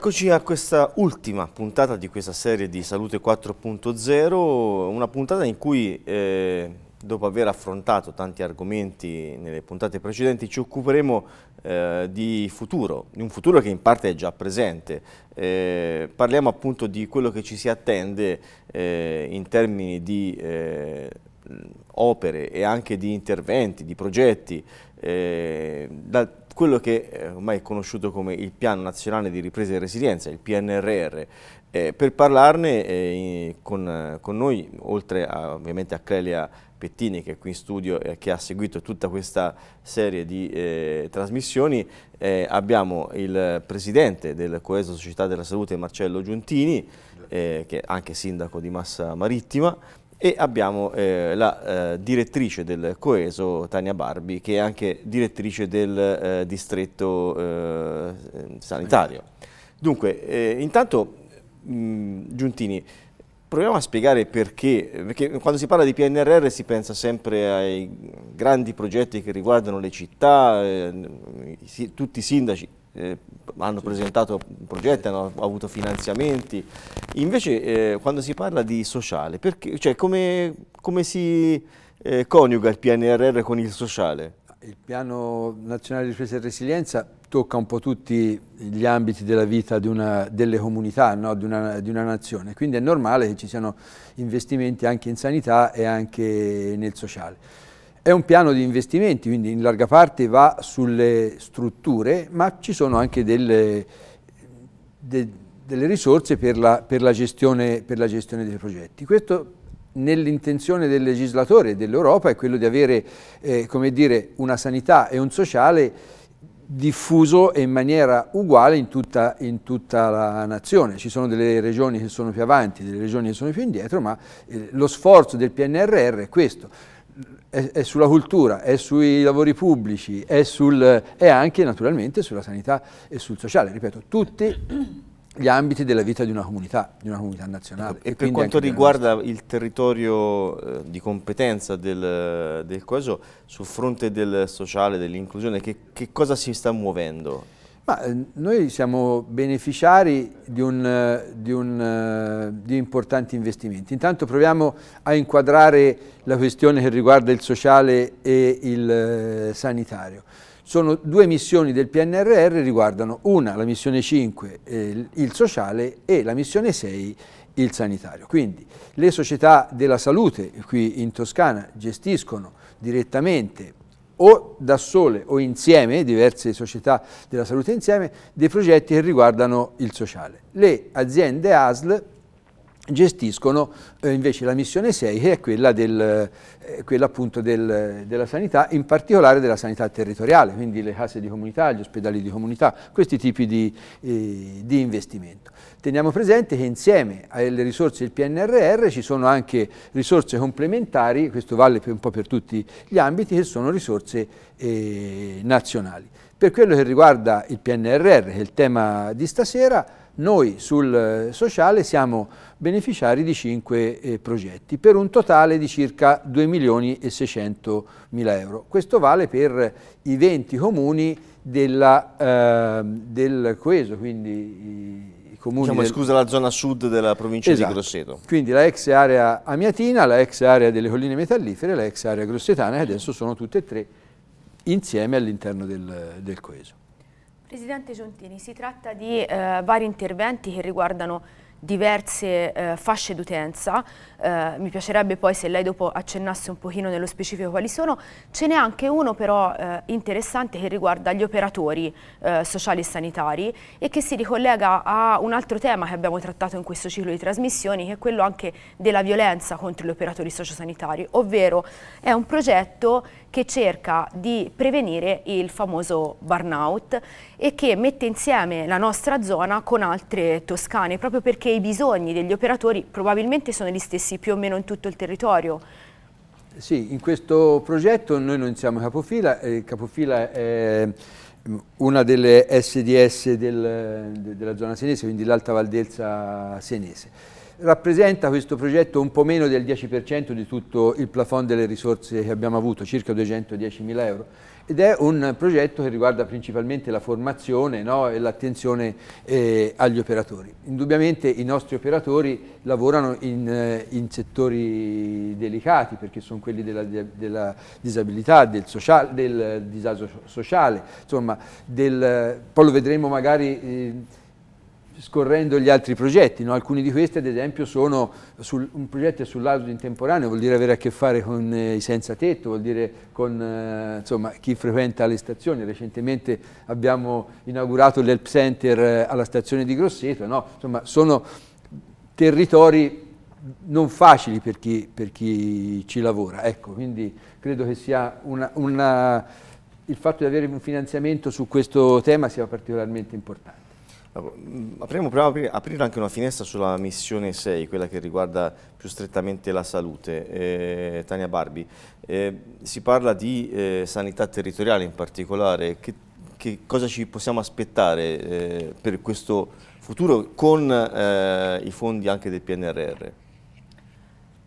Eccoci a questa ultima puntata di questa serie di Salute 4.0, una puntata in cui eh, dopo aver affrontato tanti argomenti nelle puntate precedenti ci occuperemo eh, di futuro, di un futuro che in parte è già presente. Eh, parliamo appunto di quello che ci si attende eh, in termini di eh, opere e anche di interventi, di progetti, eh, da, quello che eh, ormai è conosciuto come il Piano Nazionale di Ripresa e Resilienza, il PNRR. Eh, per parlarne eh, con, con, noi, oltre a, ovviamente a Clelia Pettini che è qui in studio e che ha seguito tutta questa serie di eh, trasmissioni, eh, abbiamo il presidente del Coeso Società della Salute Marcello Giuntini, che è anche sindaco di Massa Marittima, e abbiamo eh, la eh, direttrice del Coeso, Tania Barbi, che è anche direttrice del eh, distretto eh, sanitario. Dunque, eh, intanto mh, mm, Giuntini, proviamo a spiegare perché, perché quando si parla di PNRR si pensa sempre ai grandi progetti che riguardano le città, eh, si, tutti i sindaci, eh, hanno presentato progetti, hanno avuto finanziamenti. Invece eh, quando si parla di sociale, perché, cioè, come, come, si eh, coniuga il PNRR con il sociale? Il Piano Nazionale di Ripresa e Resilienza tocca un po' tutti gli ambiti della vita una, delle comunità, no? di, una, di, una, nazione, quindi è normale che ci siano investimenti anche in sanità e anche nel sociale. È un piano di investimenti, quindi in larga parte va sulle strutture, ma ci sono anche delle, de, delle risorse per la, per, la gestione, per la, gestione, dei progetti. Questo nell'intenzione del legislatore e dell'Europa è quello di avere eh, dire, una sanità e un sociale diffuso e in maniera uguale in tutta, in tutta, la nazione. Ci sono delle regioni che sono più avanti, delle regioni che sono più indietro, ma eh, lo sforzo del PNRR è questo è, è, sulla cultura, è sui lavori pubblici, è, sul, è anche naturalmente sulla sanità e sul sociale, ripeto, tutti gli ambiti della vita di una comunità, di una comunità nazionale. Ecco, e, e per quanto riguarda il territorio eh, di competenza del, del Coeso, sul fronte del sociale, dell'inclusione, che, che cosa si sta muovendo? Ma eh, noi siamo beneficiari di, un, eh, di, un, eh, di, importanti investimenti. Intanto proviamo a inquadrare la questione che riguarda il sociale e il sanitario. Sono due missioni del PNRR, riguardano una, la missione 5, il sociale, e la missione 6, il sanitario. Quindi le società della salute qui in Toscana gestiscono direttamente o da sole o insieme, diverse società della salute insieme, dei progetti che riguardano il sociale. Le aziende ASL gestiscono eh, invece la missione 6 che è quella, del, eh, quella appunto del, della sanità, in particolare della sanità territoriale, quindi le case di comunità, gli ospedali di comunità, questi tipi di, eh, di investimento. Teniamo presente che insieme alle risorse del PNRR ci sono anche risorse complementari, questo vale un po' per tutti gli ambiti, che sono risorse eh, nazionali. Per quello che riguarda il PNRR, che è il tema di stasera, noi sul eh, sociale siamo beneficiari di 5 eh, progetti per un totale di circa 2 milioni e 600 mila euro. Questo vale per i 20 comuni della, eh, del Coeso, quindi i, i comuni... Diciamo, del... scusa, la zona sud della provincia esatto. di Grosseto. Quindi la ex area amiatina, la ex area delle colline metallifere, la ex area grossetana e adesso sono tutte e tre insieme all'interno del, del Coeso. Presidente Giuntini, si tratta di eh, vari interventi che riguardano diverse eh, fasce d'utenza, eh, mi piacerebbe poi se lei dopo accennasse un pochino nello specifico quali sono, ce n'è anche uno però eh, interessante che riguarda gli operatori eh, sociali e sanitari e che si ricollega a un altro tema che abbiamo trattato in questo ciclo di trasmissioni che è quello anche della violenza contro gli operatori sociosanitari, ovvero è un progetto che cerca di prevenire il famoso burnout e che mette insieme la nostra zona con altre toscane, proprio perché i bisogni degli operatori probabilmente sono gli stessi più o meno in tutto il territorio. Sì, in questo progetto noi non siamo capofila, eh, capofila è mm, una delle SDS del, de, della zona senese, quindi l'Alta Valdelsa senese rappresenta questo progetto un po' meno del 10% di tutto il plafond delle risorse che abbiamo avuto, circa 210 mila euro, ed è un progetto che riguarda principalmente la formazione no, e l'attenzione eh, agli operatori. Indubbiamente i nostri operatori lavorano in, eh, in settori delicati, perché sono quelli della, della disabilità, del, social, del, disagio sociale, insomma, del, poi lo vedremo magari... Eh, scorrendo gli altri progetti, no? alcuni di questi ad esempio sono, sul, un progetto sull'auto intemporaneo, vuol dire avere a che fare con eh, i senza tetto, vuol dire con eh, insomma, chi frequenta le stazioni, recentemente abbiamo inaugurato l'Help Center eh, alla stazione di Grosseto, no? insomma sono territori non facili per chi, per chi ci lavora, ecco, quindi credo che sia una, una, il fatto di avere un finanziamento su questo tema sia particolarmente importante. Mm, apriamo, proviamo a aprire anche una finestra sulla missione 6, quella che riguarda più strettamente la salute. Eh, Tania Barbi, eh, si parla di eh, sanità territoriale in particolare, che, che, cosa ci possiamo aspettare eh, per questo futuro con eh, i fondi anche del PNRR?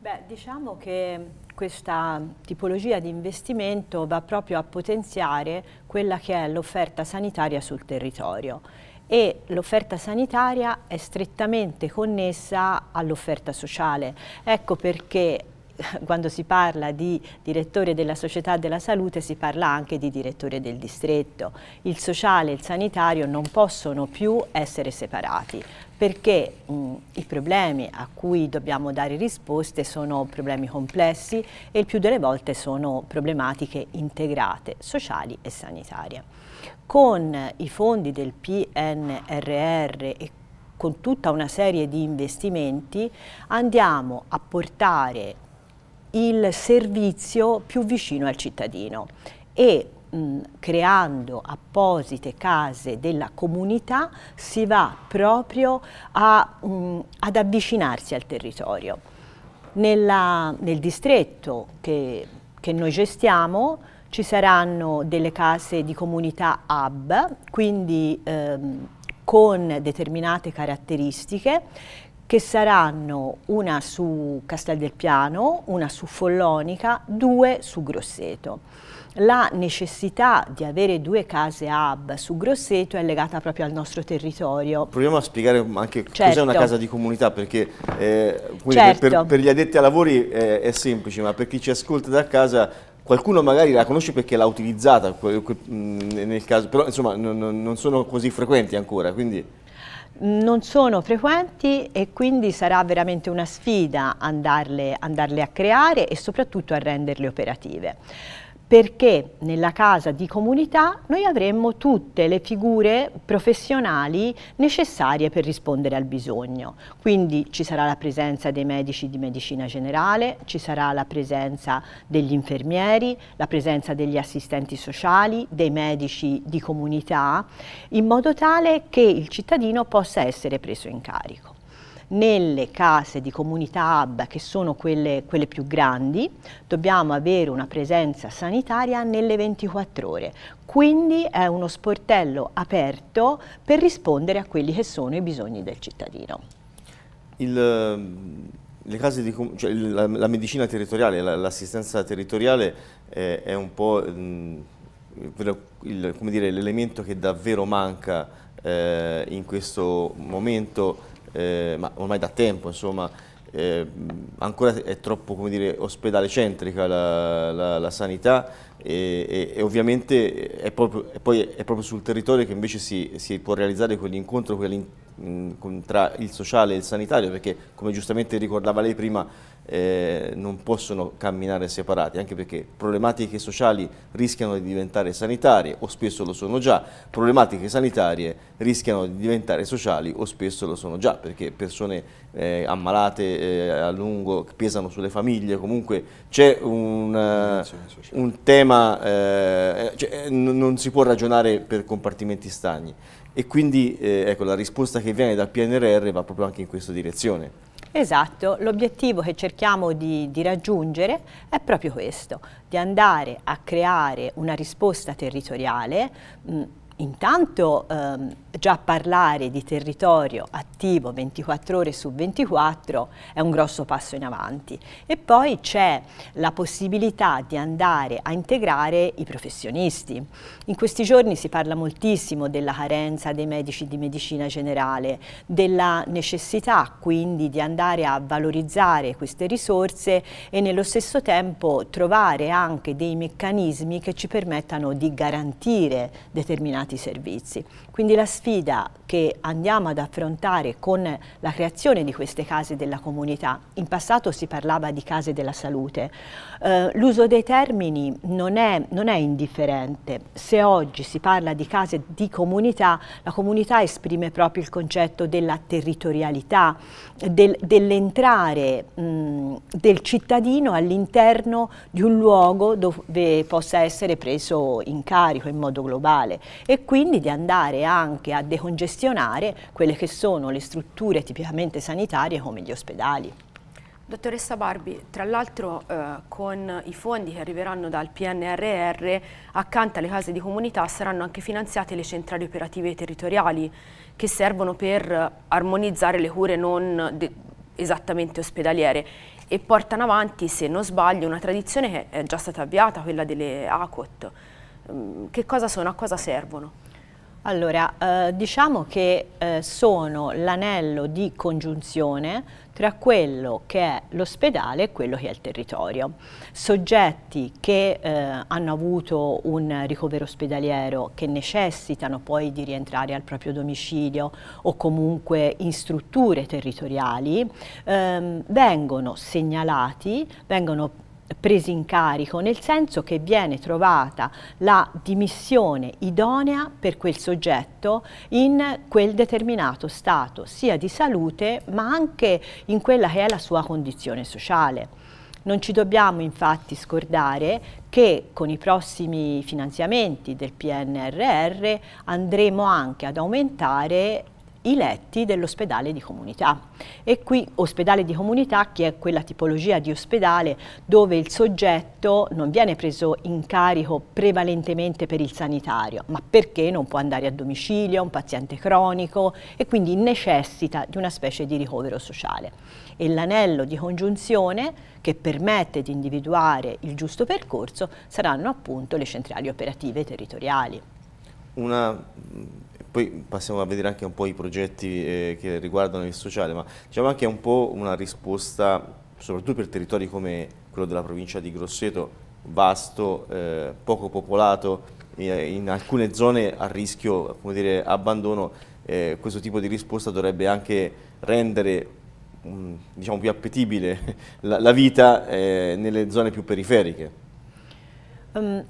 Beh, diciamo che questa tipologia di investimento va proprio a potenziare quella che è l'offerta sanitaria sul territorio e l'offerta sanitaria è strettamente connessa all'offerta sociale. Ecco perché quando si parla di direttore della società della salute si parla anche di direttore del distretto. Il sociale e il sanitario non possono più essere separati perché mh, i problemi a cui dobbiamo dare risposte sono problemi complessi e il più delle volte sono problematiche integrate, sociali e sanitarie con i fondi del PNRR e con tutta una serie di investimenti andiamo a portare il servizio più vicino al cittadino e mh, creando apposite case della comunità si va proprio a, mh, ad avvicinarsi al territorio. Nella, nel distretto che, che noi gestiamo ci saranno delle case di comunità hub, quindi ehm, con determinate caratteristiche che saranno una su Castel del Piano, una su Follonica, due su Grosseto. La necessità di avere due case hub su Grosseto è legata proprio al nostro territorio. Proviamo a spiegare anche certo. cos'è una certo. casa di comunità, perché eh, certo. per, per, gli addetti ai lavori eh, è semplice, ma per chi ci ascolta da casa Qualcuno magari la conosce perché l'ha utilizzata, nel caso, però insomma non, non sono così frequenti ancora, quindi non sono frequenti e quindi sarà veramente una sfida andarle, andarle, a creare e soprattutto a renderle operative perché nella casa di comunità noi avremmo tutte le figure professionali necessarie per rispondere al bisogno. Quindi ci sarà la presenza dei medici di medicina generale, ci sarà la presenza degli infermieri, la presenza degli assistenti sociali, dei medici di comunità, in modo tale che il cittadino possa essere preso in carico nelle case di comunità hub, che sono quelle, quelle più grandi, dobbiamo avere una presenza sanitaria nelle 24 ore. Quindi è uno sportello aperto per rispondere a quelli che sono i bisogni del cittadino. Il, ehm, di, cioè la, la, medicina territoriale, l'assistenza la, territoriale è, è, un po' ehm, l'elemento che davvero manca eh, in questo momento eh, ma ormai da tempo, insomma, eh, ancora è troppo dire, ospedale centrica la, la, la sanità e, e, e, ovviamente è proprio, è poi è proprio sul territorio che invece si, si può realizzare quell'incontro tra il sociale e il sanitario perché come giustamente ricordava lei prima eh, non possono camminare separati, anche perché problematiche sociali rischiano di diventare sanitarie o spesso lo sono già, problematiche sanitarie rischiano di diventare sociali o spesso lo sono già, perché persone eh, ammalate eh, a lungo pesano sulle famiglie, comunque c'è un, eh, un, tema, eh, cioè, eh, non si può ragionare per compartimenti stagni e quindi ecco, la risposta che viene dal PNRR va proprio anche in questa direzione. Esatto, l'obiettivo che cerchiamo di, di raggiungere è proprio questo, di andare a creare una risposta territoriale mh, Intanto ehm, già parlare di territorio attivo 24 ore su 24 è un grosso passo in avanti e poi c'è la possibilità di andare a integrare i professionisti. In questi giorni si parla moltissimo della carenza dei medici di medicina generale, della necessità quindi di andare a valorizzare queste risorse e nello stesso tempo trovare anche dei meccanismi che ci permettano di garantire determinati tanti servizi. Quindi la sfida che andiamo ad affrontare con la creazione di queste case della comunità, in passato si parlava di case della salute, eh, l'uso dei termini non è, non è indifferente. Se oggi si parla di case di comunità, la comunità esprime proprio il concetto della territorialità, del, dell'entrare del cittadino all'interno di un luogo dove possa essere preso in carico in modo globale e quindi di andare anche a decongestionare quelle che sono le strutture tipicamente sanitarie come gli ospedali. Dottoressa Barbi, tra l'altro eh, con i fondi che arriveranno dal PNRR, accanto alle case di comunità saranno anche finanziate le centrali operative territoriali che servono per armonizzare le cure non esattamente ospedaliere e portano avanti, se non sbaglio, una tradizione che è già stata avviata, quella delle ACOT. Mm, che cosa sono? A cosa servono? Allora, eh, diciamo che eh, sono l'anello di congiunzione tra quello che è l'ospedale e quello che è il territorio. Soggetti che eh, hanno avuto un ricovero ospedaliero che necessitano poi di rientrare al proprio domicilio o comunque in strutture territoriali ehm, vengono segnalati, vengono presi in carico, nel senso che viene trovata la dimissione idonea per quel soggetto in quel determinato stato, sia di salute ma anche in quella che è la sua condizione sociale. Non ci dobbiamo infatti scordare che con i prossimi finanziamenti del PNRR andremo anche ad aumentare i letti dell'ospedale di comunità. E qui ospedale di comunità che è quella tipologia di ospedale dove il soggetto non viene preso in carico prevalentemente per il sanitario, ma perché non può andare a domicilio, è un paziente cronico e quindi necessita di una specie di ricovero sociale. E l'anello di congiunzione che permette di individuare il giusto percorso saranno appunto le centrali operative territoriali. Una poi passiamo a vedere anche un po' i progetti eh, che riguardano il sociale, ma diciamo anche un po' una risposta, soprattutto per territori come quello della provincia di Grosseto, vasto, eh, poco popolato, eh, in alcune zone a rischio dire, abbandono, eh, questo tipo di risposta dovrebbe anche rendere mm, diciamo, più appetibile la, la vita eh, nelle zone più periferiche. Um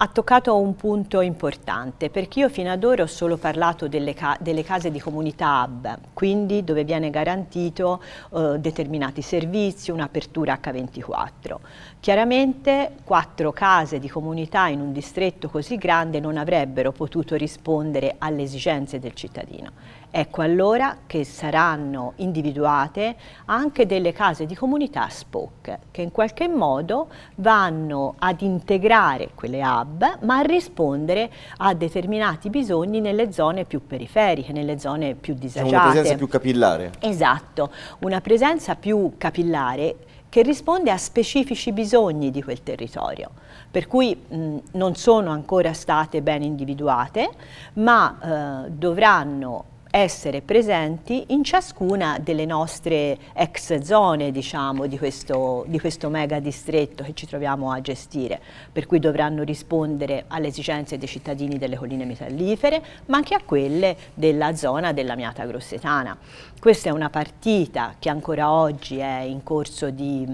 ha toccato un punto importante perché io fino ad ora ho solo parlato delle, ca delle case di comunità hub, quindi dove viene garantito eh, determinati servizi, un'apertura H24. Chiaramente quattro case di comunità in un distretto così grande non avrebbero potuto rispondere alle esigenze del cittadino Ecco allora che saranno individuate anche delle case di comunità SPOC che in qualche modo vanno ad integrare quelle hub ma a rispondere a determinati bisogni nelle zone più periferiche, nelle zone più disagiate. Una presenza più capillare. Esatto, una presenza più capillare che risponde a specifici bisogni di quel territorio, per cui mh, non sono ancora state ben individuate, ma eh, dovranno essere presenti in ciascuna delle nostre ex zone diciamo, di, questo, di, questo, mega distretto che ci troviamo a gestire, per cui dovranno rispondere alle esigenze dei cittadini delle colline metallifere, ma anche a quelle della zona della Miata Grossetana. Questa è una partita che ancora oggi è in corso di,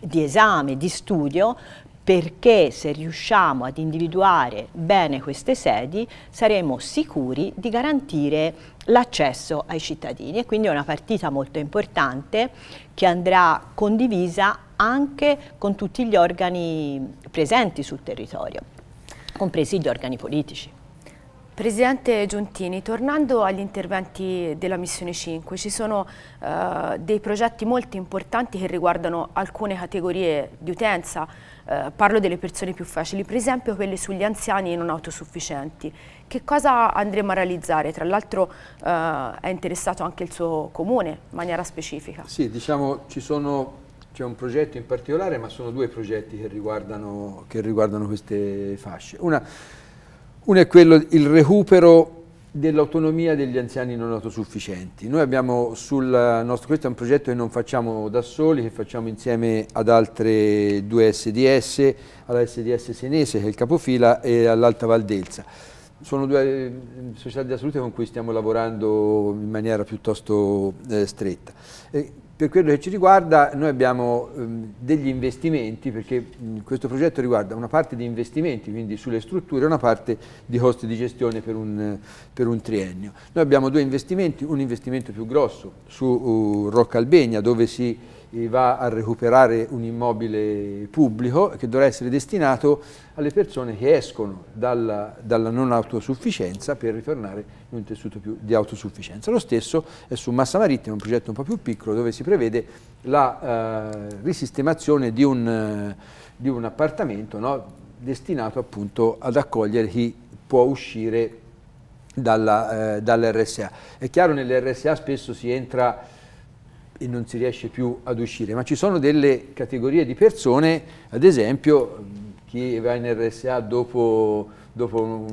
di esame, di studio, perché se riusciamo ad individuare bene queste sedi saremo sicuri di garantire l'accesso ai cittadini e quindi è una partita molto importante che andrà condivisa anche con tutti gli organi presenti sul territorio, compresi gli organi politici. Presidente Giuntini, tornando agli interventi della missione 5, ci sono eh, dei progetti molto importanti che riguardano alcune categorie di utenza, eh, parlo delle persone più facili, per esempio quelle sugli anziani non autosufficienti. Che cosa andremo a realizzare? Tra l'altro eh, è interessato anche il suo comune in maniera specifica. Sì, diciamo ci sono c'è un progetto in particolare, ma sono due progetti che riguardano, che riguardano queste fasce. Una, uno è quello, il recupero dell'autonomia degli anziani non autosufficienti. Noi abbiamo sul nostro, questo è un progetto che non facciamo da soli, che facciamo insieme ad altre due SDS, alla SDS senese che è il capofila e all'Alta Valdelsa. Sono due ehm, società di salute con cui stiamo lavorando in maniera piuttosto eh, stretta. E, per quello che ci riguarda noi abbiamo ehm, degli investimenti, perché mh, questo progetto riguarda una parte di investimenti, quindi sulle strutture, e una parte di costi di gestione per un, per un, triennio. Noi abbiamo due investimenti, un investimento più grosso su uh, Albegna, dove si va a recuperare un immobile pubblico che dovrà essere destinato alle persone che escono dalla, dalla non autosufficienza per ritornare in un tessuto più di autosufficienza. Lo stesso è su Massa Marittima, un progetto un po' più piccolo dove si prevede la eh, risistemazione di un, eh, di un appartamento no, destinato appunto ad accogliere chi può uscire dall'RSA. Eh, dall è chiaro nell'RSA spesso si entra e non si riesce più ad uscire, ma ci sono delle categorie di persone, ad esempio chi va in RSA dopo, dopo,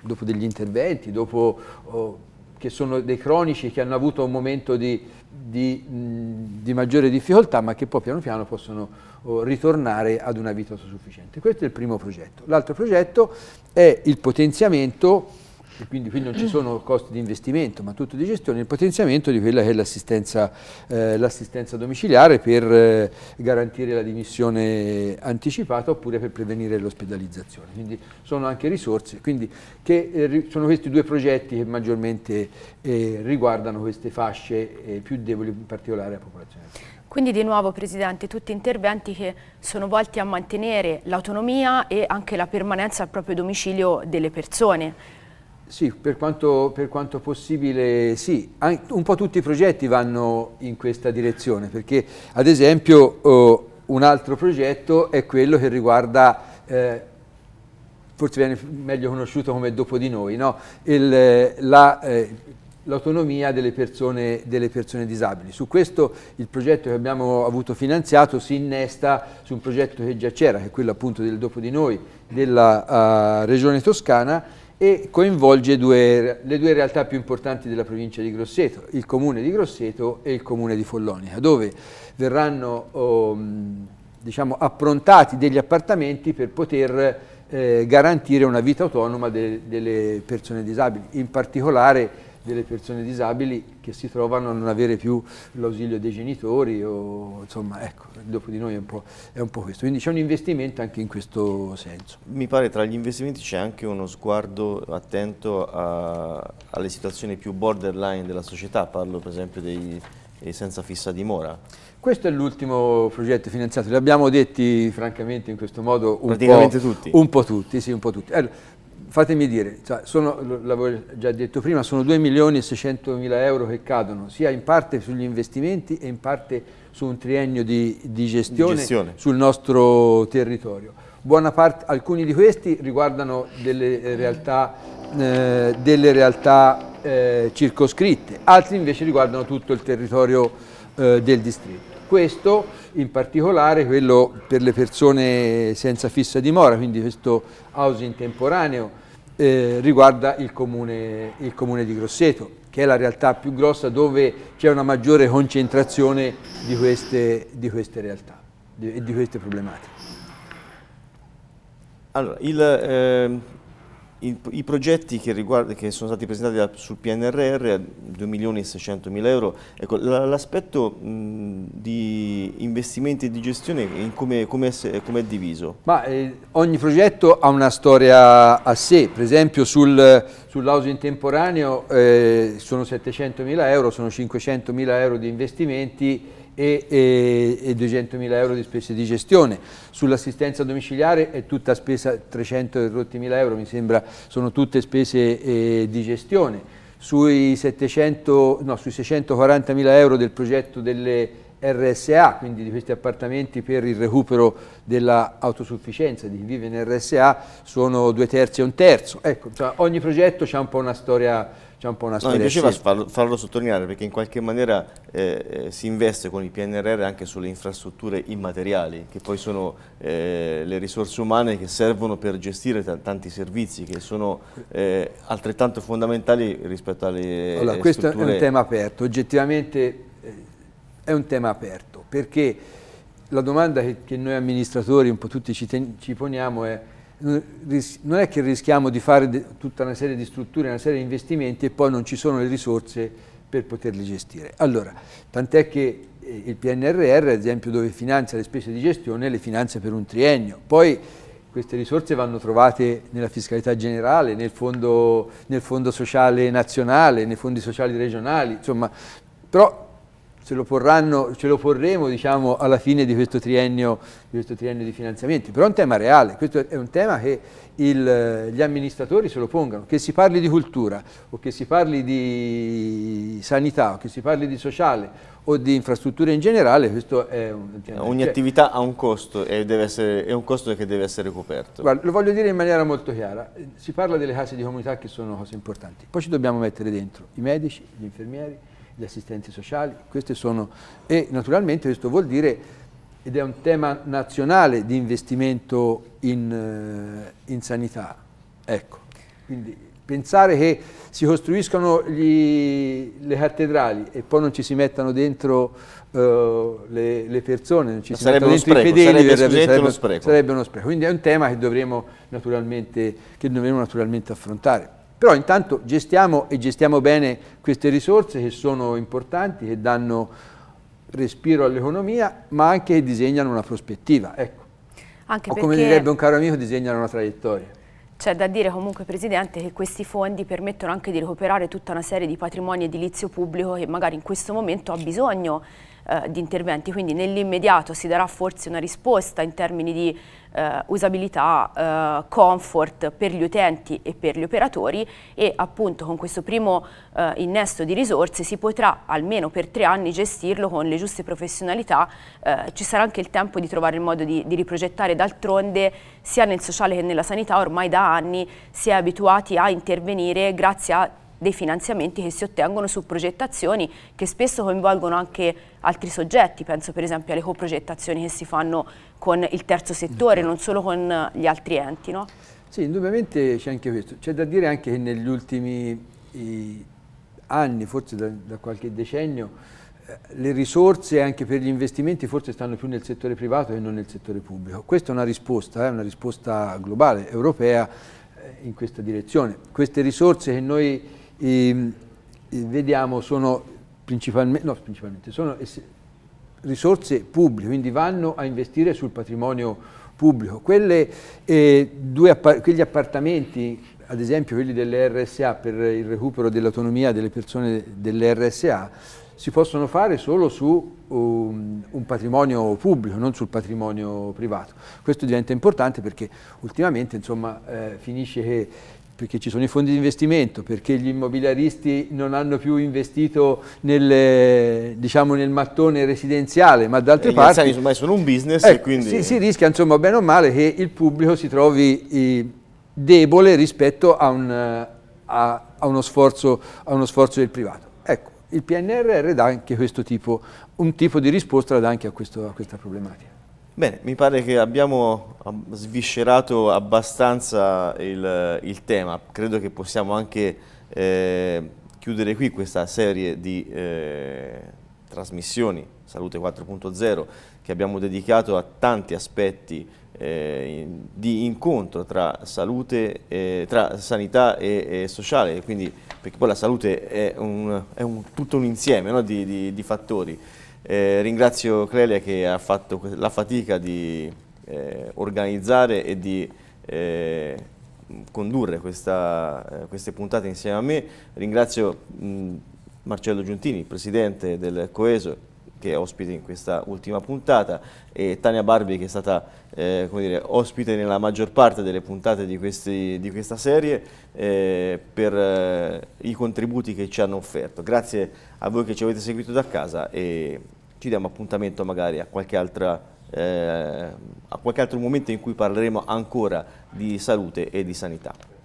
dopo degli interventi, dopo, oh, che sono dei cronici che hanno avuto un momento di, di, mh, di maggiore difficoltà, ma che poi piano piano possono oh, ritornare ad una vita autosufficiente. Questo è il primo progetto. L'altro progetto è il potenziamento quindi qui non ci sono costi di investimento ma tutto di gestione, il potenziamento di quella che è l'assistenza eh, domiciliare per eh, garantire la dimissione anticipata oppure per prevenire l'ospedalizzazione, quindi sono anche risorse, quindi che, eh, sono questi due progetti che maggiormente eh, riguardano queste fasce eh, più deboli in particolare la popolazione. Quindi di nuovo Presidente, tutti interventi che sono volti a mantenere l'autonomia e anche la permanenza al proprio domicilio delle persone. Sì, per quanto, per quanto possibile sì, An un po' tutti i progetti vanno in questa direzione, perché ad esempio oh, un altro progetto è quello che riguarda, eh, forse viene meglio conosciuto come dopo di noi, no? l'autonomia la, eh, delle, persone, delle persone disabili. Su questo il progetto che abbiamo avuto finanziato si innesta su un progetto che già c'era, che è quello appunto del dopo di noi della uh, Regione Toscana, e coinvolge due, le due realtà più importanti della provincia di Grosseto, il comune di Grosseto e il comune di Follonica, dove verranno oh, diciamo, approntati degli appartamenti per poter eh, garantire una vita autonoma de, delle persone disabili, in particolare delle persone disabili che si trovano a non avere più l'ausilio dei genitori o insomma ecco, dopo di noi è un po', è un po questo. Quindi c'è un investimento anche in questo senso. Mi pare tra gli investimenti c'è anche uno sguardo attento a, alle situazioni più borderline della società, parlo per esempio dei senza fissa dimora. Questo è l'ultimo progetto finanziato, li abbiamo detti francamente in questo modo un, po', tutti. un po' tutti. Sì, un po tutti. Allora, fatemi dire, cioè sono, l'avevo già detto prima, sono 2 milioni e 600 mila euro che cadono sia in parte sugli investimenti e in parte su un triennio di, di, gestione, di gestione, sul nostro territorio. Parte, alcuni di questi riguardano delle eh, realtà, eh, delle realtà eh, circoscritte, altri invece riguardano tutto il territorio eh, del distretto. Questo in particolare quello per le persone senza fissa dimora, quindi questo housing temporaneo eh, riguarda il comune, il comune di Grosseto, che è la realtà più grossa dove c'è una maggiore concentrazione di queste, di queste realtà e di, di queste problematiche. Allora, il, eh, i, I progetti che, riguarda, che, sono stati presentati sul PNRR 2 milioni e 600 mila euro, ecco, l'aspetto di investimenti e di gestione in come, come, è, come è diviso? Ma, eh, ogni progetto ha una storia a sé, per esempio sul, sull'housing temporaneo eh, sono 700 mila euro, sono 500 mila euro di investimenti e, e, e 200.000 euro di spese di gestione. Sull'assistenza domiciliare è tutta spesa 300.000 euro, mi sembra, sono tutte spese eh, di gestione. Sui, 700, no, sui 640.000 euro del progetto delle RSA, quindi di questi appartamenti per il recupero dell'autosufficienza di chi vive in RSA, sono due terzi e un terzo. Ecco, cioè ogni progetto ha un po' una storia c'è un po' una storia. No, mi piaceva sì. farlo, farlo, sottolineare perché in qualche maniera eh, eh si investe con il PNRR anche sulle infrastrutture immateriali, che poi sono eh, le risorse umane che servono per gestire tanti servizi che sono eh, altrettanto fondamentali rispetto alle allora, Questo strutture... è un tema aperto, oggettivamente eh, è un tema aperto perché la domanda che, che noi amministratori un po' tutti ci, ten, ci poniamo è non è che rischiamo di fare tutta una serie di strutture, una serie di investimenti e poi non ci sono le risorse per poterli gestire. Allora, tant'è che eh, il PNRR, ad esempio, dove finanzia le spese di gestione, le finanzia per un triennio. Poi queste risorse vanno trovate nella fiscalità generale, nel fondo, nel fondo sociale nazionale, nei fondi sociali regionali, insomma, però ce lo, porranno, ce lo porremo diciamo, alla fine di questo, triennio, di questo, triennio, di finanziamenti, però è un tema reale, questo è un tema che il, gli amministratori se lo pongano, che si parli di cultura o che si parli di sanità o che si parli di sociale o di infrastrutture in generale, questo è un... Ogni cioè, attività ha un costo e essere, è un costo che deve essere coperto. Guarda, lo voglio dire in maniera molto chiara, si parla delle case di comunità che sono cose importanti, poi ci dobbiamo mettere dentro i medici, gli infermieri, gli assistenti sociali, queste sono, e naturalmente questo vuol dire, ed è un tema nazionale di investimento in, eh, in sanità, ecco, quindi pensare che si costruiscano gli, le cattedrali e poi non ci si mettano dentro uh, le, le, persone, non ci si mettono dentro spreco, i fedeli, sarebbe, sarebbe, sarebbe, uno sarebbe, uno spreco. Quindi è un tema che dovremo naturalmente, che dovremo naturalmente affrontare. Però intanto gestiamo e gestiamo bene queste risorse che sono importanti, che danno respiro all'economia, ma anche disegnano una prospettiva. Ecco. Anche o come direbbe un caro amico, disegnano una traiettoria. C'è da dire comunque Presidente che questi fondi permettono anche di recuperare tutta una serie di patrimoni edilizio pubblico che magari in questo momento ha bisogno eh, di interventi, quindi nell'immediato si darà forse una risposta in termini di eh, usabilità, eh, comfort per gli utenti e per gli operatori e appunto con questo primo eh, innesto di risorse si potrà almeno per tre anni gestirlo con le giuste professionalità, eh, ci sarà anche il tempo di trovare il modo di, di riprogettare d'altronde sia nel sociale che nella sanità ormai da anni si è abituati a intervenire grazie a dei finanziamenti che si ottengono su progettazioni che spesso coinvolgono anche altri soggetti, penso per esempio alle coprogettazioni che si fanno con il terzo settore, non solo con gli altri enti. No? Sì, indubbiamente c'è anche questo. C'è da dire anche che negli ultimi anni, forse da, da qualche decennio, eh, le risorse anche per gli investimenti forse stanno più nel settore privato che non nel settore pubblico. Questa è una risposta, è eh, una risposta globale, europea, eh, in questa direzione. Queste risorse che noi e, ehm, e eh, vediamo, sono principalmente, no, principalmente sono risorse pubbliche, quindi vanno a investire sul patrimonio pubblico. Quelle, eh, appar quegli appartamenti, ad esempio quelli delle RSA per il recupero dell'autonomia delle persone dell'RSA, si possono fare solo su um, un patrimonio pubblico, non sul patrimonio privato. Questo diventa importante perché ultimamente insomma, eh, finisce che perché ci sono i fondi di investimento, perché gli immobiliaristi non hanno più investito nel, diciamo, nel mattone residenziale, ma d'altra parte... Gli insomma, sono un business eh, quindi... Si, si, rischia, insomma, bene o male che il pubblico si trovi eh, debole rispetto a, un, a, a, uno sforzo, a uno sforzo del privato. Ecco, il PNRR dà anche questo tipo, un tipo di risposta dà anche a, questo, a questa problematica. Bene, mi pare che abbiamo sviscerato abbastanza il, il tema, credo che possiamo anche eh, chiudere qui questa serie di eh, trasmissioni Salute 4.0 che abbiamo dedicato a tanti aspetti eh, in, di incontro tra salute, eh, tra sanità e, e, sociale, quindi, perché poi la salute è, un, è un, tutto un insieme no, di, di, di fattori. Eh, ringrazio Clelia che ha fatto la fatica di eh, organizzare e di eh, condurre questa, eh, queste puntate insieme a me. Ringrazio mh, mm, Marcello Giuntini, presidente del Coeso, che è ospite in questa ultima puntata e Tania Barbi che è stata eh, dire, ospite nella maggior parte delle puntate di, questi, di questa serie eh, per eh, i contributi che ci hanno offerto. Grazie a voi che ci avete seguito da casa e ci diamo appuntamento magari a qualche, altra, eh, a qualche altro momento in cui parleremo ancora di salute e di sanità.